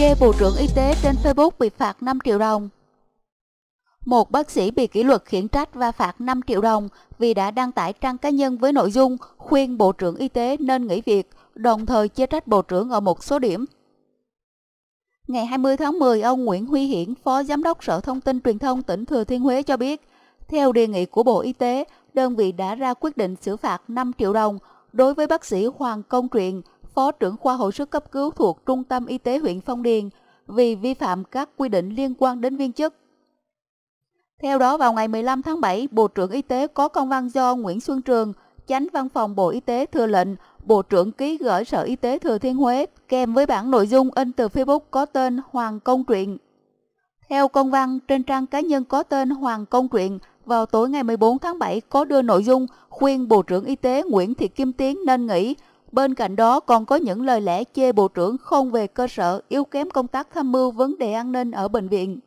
Chê Bộ trưởng Y tế trên Facebook bị phạt 5 triệu đồng Một bác sĩ bị kỷ luật khiển trách và phạt 5 triệu đồng vì đã đăng tải trang cá nhân với nội dung khuyên Bộ trưởng Y tế nên nghỉ việc, đồng thời chê trách Bộ trưởng ở một số điểm. Ngày 20 tháng 10, ông Nguyễn Huy Hiển, Phó Giám đốc Sở Thông tin Truyền thông tỉnh Thừa Thiên Huế cho biết, theo đề nghị của Bộ Y tế, đơn vị đã ra quyết định xử phạt 5 triệu đồng đối với bác sĩ Hoàng Công Truyện, Phó trưởng khoa hồi sức cấp cứu thuộc Trung tâm Y tế huyện Phong Điền vì vi phạm các quy định liên quan đến viên chức. Theo đó, vào ngày 15 tháng 7, Bộ trưởng Y tế có công văn do Nguyễn Xuân Trường, Chánh Văn phòng Bộ Y tế thừa lệnh Bộ trưởng ký gửi Sở Y tế Thừa Thiên Huế kèm với bản nội dung in từ Facebook có tên Hoàng Công Truyện. Theo công văn, trên trang cá nhân có tên Hoàng Công Truyện, vào tối ngày 14 tháng 7 có đưa nội dung khuyên Bộ trưởng Y tế Nguyễn Thị Kim Tiến nên nghỉ Bên cạnh đó còn có những lời lẽ chê Bộ trưởng không về cơ sở yếu kém công tác tham mưu vấn đề an ninh ở bệnh viện.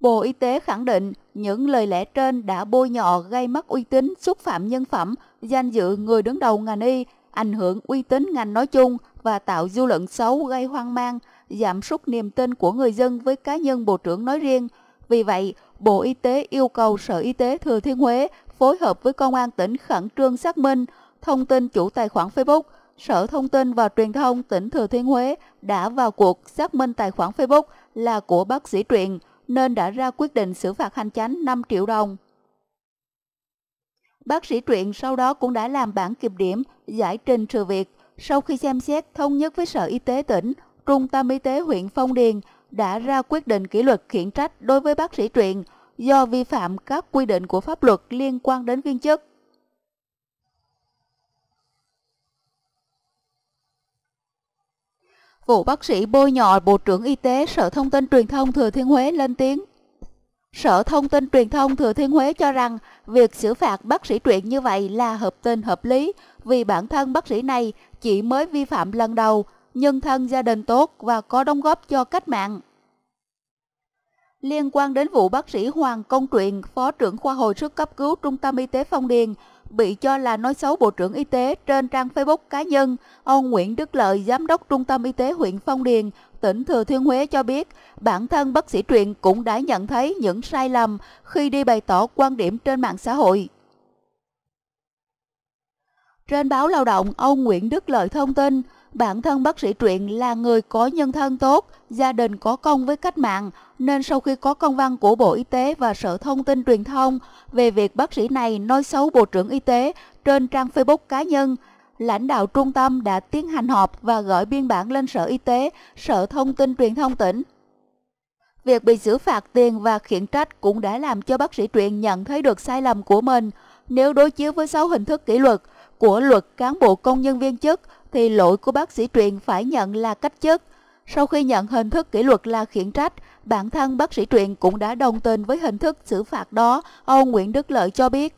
Bộ Y tế khẳng định những lời lẽ trên đã bôi nhọ gây mất uy tín, xúc phạm nhân phẩm, danh dự người đứng đầu ngành y, ảnh hưởng uy tín ngành nói chung và tạo dư luận xấu gây hoang mang, giảm sút niềm tin của người dân với cá nhân Bộ trưởng nói riêng. Vì vậy, Bộ Y tế yêu cầu Sở Y tế Thừa Thiên Huế phối hợp với Công an tỉnh khẩn trương xác minh thông tin chủ tài khoản Facebook, Sở Thông tin và Truyền thông tỉnh Thừa Thiên Huế đã vào cuộc xác minh tài khoản Facebook là của bác sĩ Truyền, nên đã ra quyết định xử phạt hành chánh 5 triệu đồng. Bác sĩ Truyện sau đó cũng đã làm bản kiểm điểm, giải trình sự việc. Sau khi xem xét thống nhất với Sở Y tế tỉnh, Trung tâm Y tế huyện Phong Điền đã ra quyết định kỷ luật khiển trách đối với bác sĩ Truyện do vi phạm các quy định của pháp luật liên quan đến viên chức. Vụ bác sĩ bôi nhọ Bộ trưởng Y tế Sở Thông tin Truyền thông Thừa Thiên Huế lên tiếng. Sở Thông tin Truyền thông Thừa Thiên Huế cho rằng việc xử phạt bác sĩ truyện như vậy là hợp tình hợp lý vì bản thân bác sĩ này chỉ mới vi phạm lần đầu, nhân thân gia đình tốt và có đóng góp cho cách mạng. Liên quan đến vụ bác sĩ Hoàng Công Truyện, Phó trưởng khoa hồi sức cấp cứu Trung tâm Y tế Phong Điền, bị cho là nói xấu Bộ trưởng Y tế trên trang Facebook cá nhân, ông Nguyễn Đức Lợi, Giám đốc Trung tâm Y tế huyện Phong Điền, tỉnh Thừa Thiên Huế cho biết, bản thân bác sĩ Truyền cũng đã nhận thấy những sai lầm khi đi bày tỏ quan điểm trên mạng xã hội. Trên báo Lao động, ông Nguyễn Đức Lợi thông tin, bản thân bác sĩ Truyện là người có nhân thân tốt, gia đình có công với cách mạng, nên sau khi có công văn của Bộ Y tế và Sở Thông tin Truyền thông về việc bác sĩ này nói xấu Bộ trưởng Y tế trên trang Facebook cá nhân, lãnh đạo trung tâm đã tiến hành họp và gửi biên bản lên Sở Y tế, Sở Thông tin Truyền thông tỉnh. Việc bị xử phạt tiền và khiển trách cũng đã làm cho bác sĩ Truyện nhận thấy được sai lầm của mình. Nếu đối chiếu với 6 hình thức kỷ luật của luật cán bộ công nhân viên chức, thì lỗi của bác sĩ truyền phải nhận là cách chức. Sau khi nhận hình thức kỷ luật là khiển trách, bản thân bác sĩ truyền cũng đã đồng tình với hình thức xử phạt đó, ông Nguyễn Đức Lợi cho biết.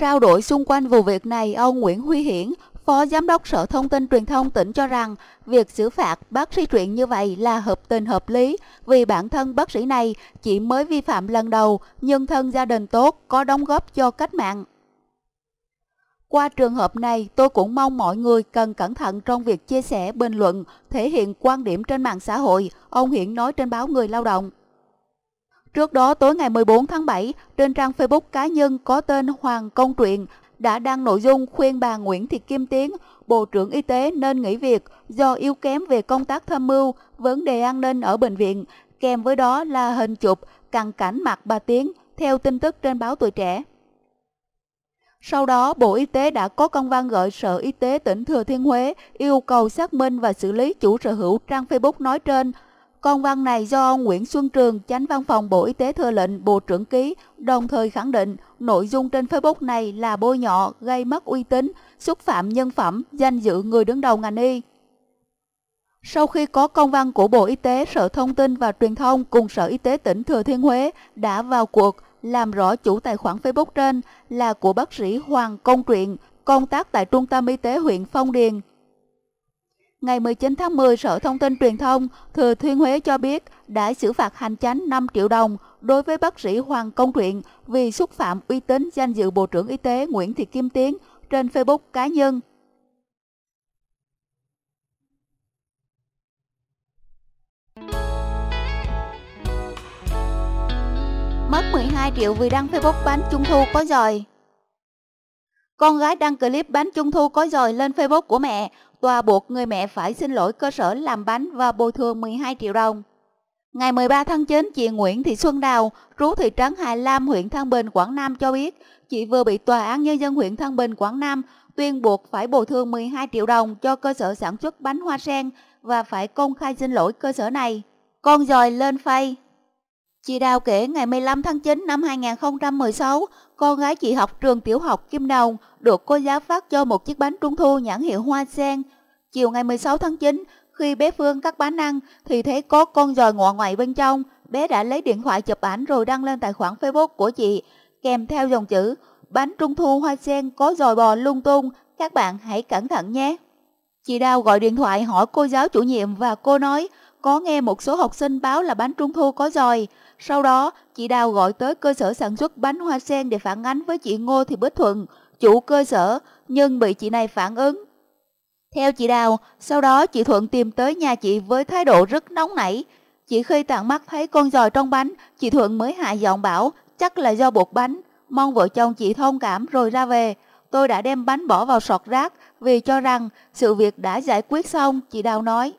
Trao đổi xung quanh vụ việc này, ông Nguyễn Huy Hiển, Phó Giám đốc Sở Thông tin Truyền thông tỉnh cho rằng việc xử phạt bác sĩ Truyền như vậy là hợp tình hợp lý vì bản thân bác sĩ này chỉ mới vi phạm lần đầu nhưng thân gia đình tốt có đóng góp cho cách mạng. Qua trường hợp này, tôi cũng mong mọi người cần cẩn thận trong việc chia sẻ, bình luận, thể hiện quan điểm trên mạng xã hội, ông Hiển nói trên báo Người Lao động. Trước đó, tối ngày 14 tháng 7, trên trang Facebook cá nhân có tên Hoàng Công Truyện đã đăng nội dung khuyên bà Nguyễn Thị Kim Tiến, Bộ trưởng Y tế nên nghỉ việc do yếu kém về công tác tham mưu, vấn đề an ninh ở bệnh viện, kèm với đó là hình chụp cằn cảnh mặt bà Tiến, theo tin tức trên báo Tuổi Trẻ. Sau đó, Bộ Y tế đã có công văn gửi Sở Y tế tỉnh Thừa Thiên Huế yêu cầu xác minh và xử lý chủ sở hữu trang Facebook nói trên. Công văn này do ông Nguyễn Xuân Trường, tránh văn phòng Bộ Y tế thừa lệnh Bộ trưởng ký, đồng thời khẳng định nội dung trên Facebook này là bôi nhọ, gây mất uy tín, xúc phạm nhân phẩm, danh dự người đứng đầu ngành y. Sau khi có công văn của Bộ Y tế, Sở Thông tin và Truyền thông cùng Sở Y tế tỉnh Thừa Thiên Huế đã vào cuộc làm rõ chủ tài khoản Facebook trên là của bác sĩ Hoàng Công Truyện, công tác tại Trung tâm Y tế huyện Phong Điền. Ngày 19 tháng 10, Sở Thông tin Truyền thông Thừa Thiên Huế cho biết đã xử phạt hành chánh 5 triệu đồng đối với bác sĩ Hoàng Công Truyện vì xúc phạm uy tín danh dự Bộ trưởng Y tế Nguyễn Thị Kim Tiến trên Facebook cá nhân. mất 12 triệu vì đăng Facebook bánh trung thu có giỏi. Con gái đăng clip bánh trung thu có giỏi lên Facebook của mẹ, tòa buộc người mẹ phải xin lỗi cơ sở làm bánh và bồi thường 12 triệu đồng. Ngày 13 tháng 9, chị Nguyễn Thị Xuân Đào, trú thị trấn Hà Lam, huyện Thăng Bình, Quảng Nam cho biết, chị vừa bị Tòa án Nhân dân huyện Thăng Bình, Quảng Nam tuyên buộc phải bồi thường 12 triệu đồng cho cơ sở sản xuất bánh hoa sen và phải công khai xin lỗi cơ sở này. Con dòi lên phay, Chị Đào kể ngày 15 tháng 9 năm 2016, con gái chị học trường tiểu học Kim Đồng được cô giáo phát cho một chiếc bánh trung thu nhãn hiệu hoa sen. Chiều ngày 16 tháng 9, khi bé Phương cắt bánh ăn thì thấy có con giòi ngọ ngoại bên trong, bé đã lấy điện thoại chụp ảnh rồi đăng lên tài khoản Facebook của chị, kèm theo dòng chữ Bánh trung thu hoa sen có giòi bò lung tung, các bạn hãy cẩn thận nhé. Chị Đào gọi điện thoại hỏi cô giáo chủ nhiệm và cô nói có nghe một số học sinh báo là bánh trung thu có rồi. Sau đó, chị Đào gọi tới cơ sở sản xuất bánh hoa sen để phản ánh với chị Ngô Thị Bích Thuận, chủ cơ sở, nhưng bị chị này phản ứng. Theo chị Đào, sau đó chị Thuận tìm tới nhà chị với thái độ rất nóng nảy. Chỉ khi tận mắt thấy con giòi trong bánh, chị Thuận mới hạ giọng bảo chắc là do bột bánh. Mong vợ chồng chị thông cảm rồi ra về. Tôi đã đem bánh bỏ vào sọt rác vì cho rằng sự việc đã giải quyết xong, chị Đào nói.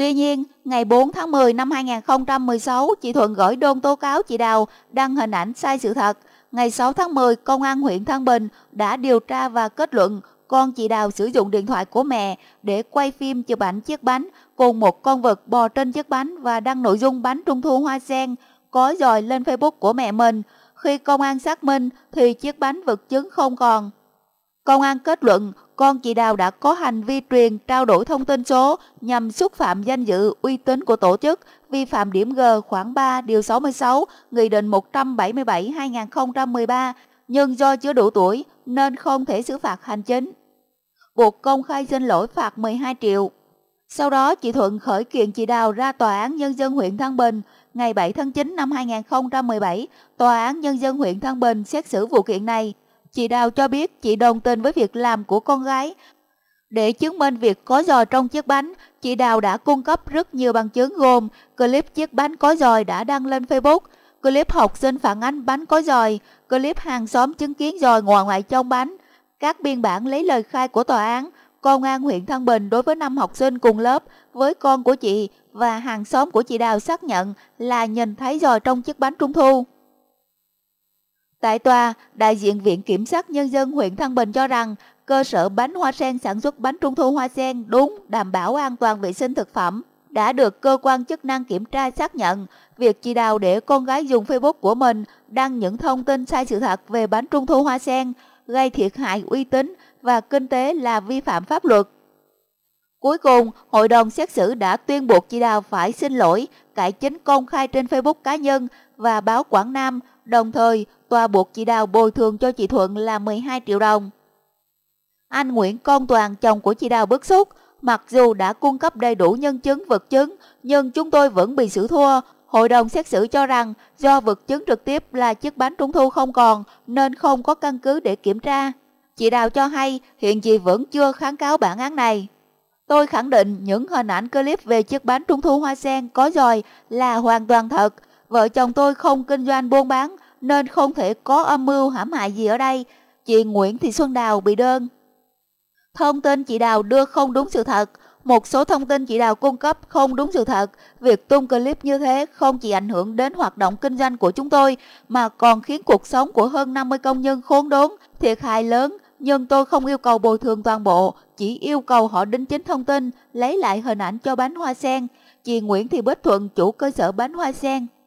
Tuy nhiên, ngày 4 tháng 10 năm 2016, chị Thuận gửi đơn tố cáo chị Đào đăng hình ảnh sai sự thật. Ngày 6 tháng 10, Công an huyện Thăng Bình đã điều tra và kết luận con chị Đào sử dụng điện thoại của mẹ để quay phim chụp ảnh chiếc bánh cùng một con vật bò trên chiếc bánh và đăng nội dung bánh trung thu hoa sen có dòi lên Facebook của mẹ mình. Khi công an xác minh thì chiếc bánh vật chứng không còn. Công an kết luận con chị Đào đã có hành vi truyền trao đổi thông tin số nhằm xúc phạm danh dự uy tín của tổ chức, vi phạm điểm G khoảng 3 điều 66 Nghị định 177-2013, nhưng do chưa đủ tuổi nên không thể xử phạt hành chính. Buộc công khai xin lỗi phạt 12 triệu. Sau đó chị Thuận khởi kiện chị Đào ra Tòa án Nhân dân huyện Thăng Bình. Ngày 7 tháng 9 năm 2017, Tòa án Nhân dân huyện Thăng Bình xét xử vụ kiện này chị Đào cho biết chị đồng tình với việc làm của con gái. Để chứng minh việc có giò trong chiếc bánh, chị Đào đã cung cấp rất nhiều bằng chứng gồm clip chiếc bánh có giò đã đăng lên Facebook, clip học sinh phản ánh bánh có giò clip hàng xóm chứng kiến giò ngoài ngoại trong bánh, các biên bản lấy lời khai của tòa án, công an huyện Thăng Bình đối với năm học sinh cùng lớp với con của chị và hàng xóm của chị Đào xác nhận là nhìn thấy giò trong chiếc bánh trung thu. Tại tòa, đại diện Viện Kiểm sát Nhân dân huyện Thăng Bình cho rằng cơ sở bánh hoa sen sản xuất bánh trung thu hoa sen đúng đảm bảo an toàn vệ sinh thực phẩm đã được cơ quan chức năng kiểm tra xác nhận việc chị đào để con gái dùng Facebook của mình đăng những thông tin sai sự thật về bánh trung thu hoa sen gây thiệt hại uy tín và kinh tế là vi phạm pháp luật. Cuối cùng, hội đồng xét xử đã tuyên buộc chị Đào phải xin lỗi, cải chính công khai trên Facebook cá nhân và báo Quảng Nam Đồng thời, tòa buộc chị Đào bồi thường cho chị Thuận là 12 triệu đồng. Anh Nguyễn Công Toàn, chồng của chị Đào bức xúc, mặc dù đã cung cấp đầy đủ nhân chứng vật chứng, nhưng chúng tôi vẫn bị xử thua. Hội đồng xét xử cho rằng do vật chứng trực tiếp là chiếc bánh trung thu không còn nên không có căn cứ để kiểm tra. Chị Đào cho hay hiện chị vẫn chưa kháng cáo bản án này. Tôi khẳng định những hình ảnh clip về chiếc bánh trung thu hoa sen có dòi là hoàn toàn thật. Vợ chồng tôi không kinh doanh buôn bán nên không thể có âm mưu hãm hại gì ở đây. Chị Nguyễn Thị Xuân Đào bị đơn. Thông tin chị Đào đưa không đúng sự thật. Một số thông tin chị Đào cung cấp không đúng sự thật. Việc tung clip như thế không chỉ ảnh hưởng đến hoạt động kinh doanh của chúng tôi mà còn khiến cuộc sống của hơn 50 công nhân khốn đốn, thiệt hại lớn. Nhưng tôi không yêu cầu bồi thường toàn bộ, chỉ yêu cầu họ đính chính thông tin, lấy lại hình ảnh cho bánh hoa sen. Chị Nguyễn Thị Bích Thuận, chủ cơ sở bánh hoa sen,